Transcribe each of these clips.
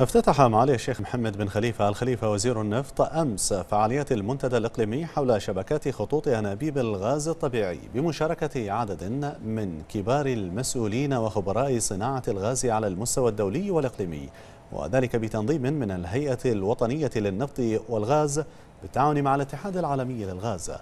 افتتح معالي الشيخ محمد بن خليفة الخليفة وزير النفط أمس فعاليات المنتدى الإقليمي حول شبكات خطوط أنابيب الغاز الطبيعي بمشاركة عدد من كبار المسؤولين وخبراء صناعة الغاز على المستوى الدولي والإقليمي وذلك بتنظيم من الهيئة الوطنية للنفط والغاز بالتعاون مع الاتحاد العالمي للغاز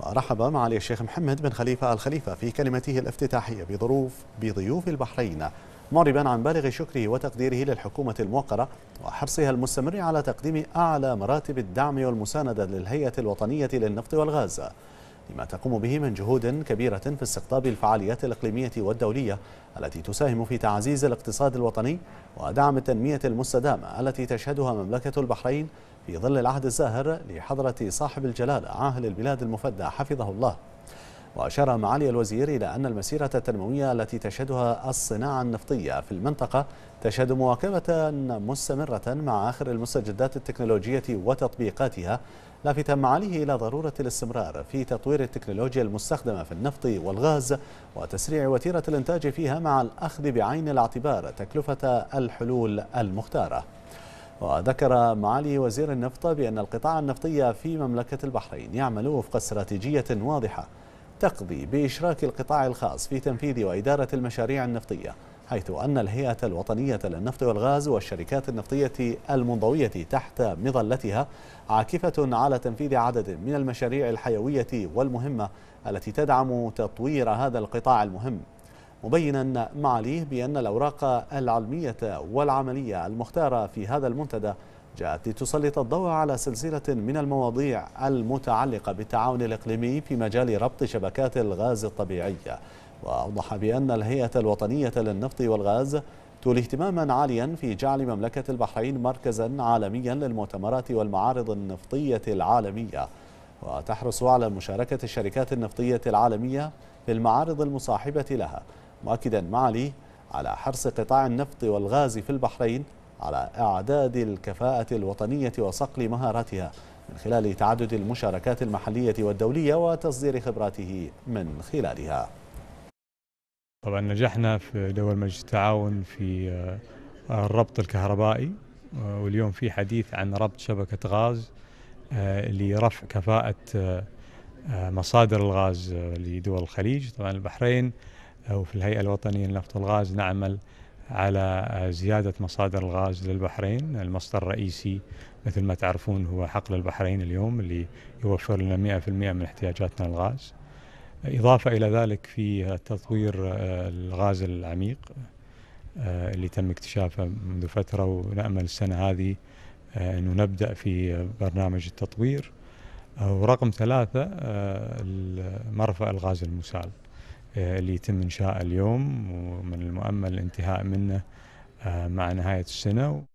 ورحب معالي الشيخ محمد بن خليفة الخليفة في كلمته الافتتاحية بظروف بضيوف البحرين معربا عن بالغ شكره وتقديره للحكومة الموقرة وحرصها المستمر على تقديم أعلى مراتب الدعم والمساندة للهيئة الوطنية للنفط والغاز لما تقوم به من جهود كبيرة في استقطاب الفعاليات الإقليمية والدولية التي تساهم في تعزيز الاقتصاد الوطني ودعم التنمية المستدامة التي تشهدها مملكة البحرين في ظل العهد الزاهر لحضرة صاحب الجلالة عاهل البلاد المفدى حفظه الله وأشار معالي الوزير إلى أن المسيرة التنموية التي تشهدها الصناعة النفطية في المنطقة تشهد مواكبة مستمرة مع آخر المستجدات التكنولوجية وتطبيقاتها لافتا معاليه إلى ضرورة الاستمرار في تطوير التكنولوجيا المستخدمة في النفط والغاز وتسريع وتيرة الإنتاج فيها مع الأخذ بعين الاعتبار تكلفة الحلول المختارة وذكر معالي وزير النفط بأن القطاع النفطي في مملكة البحرين يعمل وفق استراتيجية واضحة تقضي بإشراك القطاع الخاص في تنفيذ وإدارة المشاريع النفطية حيث أن الهيئة الوطنية للنفط والغاز والشركات النفطية المنضوية تحت مظلتها عاكفة على تنفيذ عدد من المشاريع الحيوية والمهمة التي تدعم تطوير هذا القطاع المهم مبينا معاليه بأن الأوراق العلمية والعملية المختارة في هذا المنتدى جاءت لتسلط الضوء على سلسلة من المواضيع المتعلقة بالتعاون الإقليمي في مجال ربط شبكات الغاز الطبيعية وأوضح بأن الهيئة الوطنية للنفط والغاز تولي اهتماما عاليا في جعل مملكة البحرين مركزا عالميا للمؤتمرات والمعارض النفطية العالمية وتحرص على مشاركة الشركات النفطية العالمية في المعارض المصاحبة لها مؤكدا معالي على حرص قطاع النفط والغاز في البحرين على إعداد الكفاءة الوطنية وصقل مهاراتها من خلال تعدد المشاركات المحلية والدولية وتصدير خبراته من خلالها طبعا نجحنا في دول مجلس التعاون في آه، الربط الكهربائي آه، واليوم في حديث عن ربط شبكة غاز آه، لرفع كفاءة مصادر الغاز لدول الخليج طبعا البحرين وفي الهيئة الوطنية للنفط والغاز نعمل على زيادة مصادر الغاز للبحرين المصدر الرئيسي مثل ما تعرفون هو حقل البحرين اليوم اللي يوفر لنا 100% من احتياجاتنا الغاز إضافة إلى ذلك في تطوير آه، الغاز العميق آه، اللي تم اكتشافه منذ فترة ونأمل السنة هذه آه، أنه نبدأ في برنامج التطوير ورقم ثلاثة مرفأ الغاز المسال آه، اللي يتم انشاء اليوم ومن المؤمل الانتهاء منه آه، مع نهاية السنة